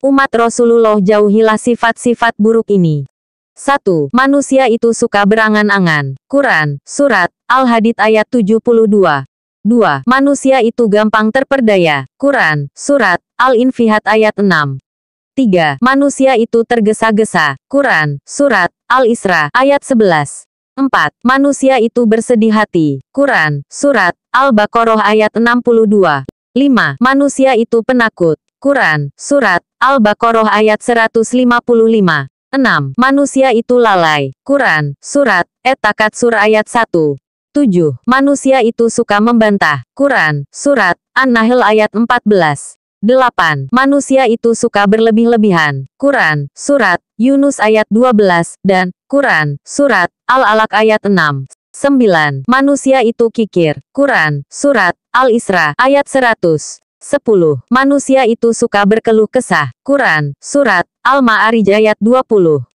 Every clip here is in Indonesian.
Umat Rasulullah jauhilah sifat-sifat buruk ini. 1. Manusia itu suka berangan-angan. Quran, Surat, Al-Hadid ayat 72. 2. Manusia itu gampang terperdaya. Quran, Surat, Al-Infihat ayat 6. 3. Manusia itu tergesa-gesa. Quran, Surat, Al-Isra ayat 11. 4. Manusia itu bersedih hati. Quran, Surat, Al-Baqarah ayat 62. 5. Manusia itu penakut. Quran, Surat, Al-Baqarah ayat 155. 6. Manusia itu lalai. Quran, Surat, Etakat Sur ayat 1. 7. Manusia itu suka membantah. Quran, Surat, An-Nahl ayat 14. 8. Manusia itu suka berlebih-lebihan. Quran, Surat, Yunus ayat 12, dan Quran, Surat, Al-Alaq ayat 6. 9. Manusia itu kikir. Quran, Surat, Al-Isra ayat 100. 10. Manusia itu suka berkeluh kesah. Quran, Surat, Al-Ma'arij ayat 20.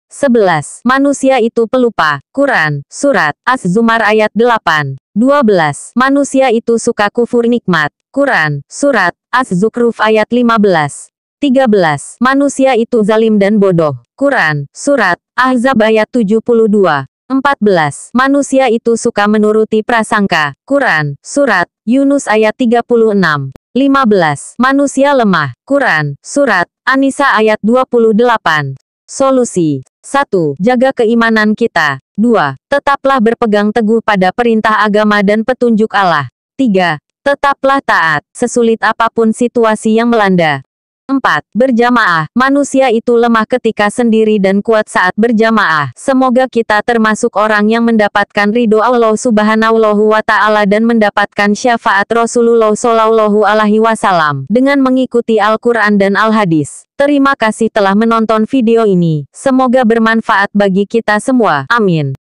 11. Manusia itu pelupa. Quran, Surat, Az-Zumar ayat 8. 12. Manusia itu suka kufur nikmat. Quran, Surat, Az-Zukruf ayat 15. 13. Manusia itu zalim dan bodoh. Quran, Surat, Ahzab ayat 72. 14. Manusia itu suka menuruti prasangka. Quran, Surat, Yunus ayat 36. 15. Manusia lemah. Quran, Surat, Anisa ayat 28. Solusi. 1. Jaga keimanan kita. 2. Tetaplah berpegang teguh pada perintah agama dan petunjuk Allah. 3. Tetaplah taat, sesulit apapun situasi yang melanda. 4. Berjamaah. Manusia itu lemah ketika sendiri dan kuat saat berjamaah. Semoga kita termasuk orang yang mendapatkan ridho Allah subhanahu wa ta'ala dan mendapatkan syafaat Rasulullah sallallahu alaihi wasallam dengan mengikuti Al-Quran dan Al-Hadis. Terima kasih telah menonton video ini. Semoga bermanfaat bagi kita semua. Amin.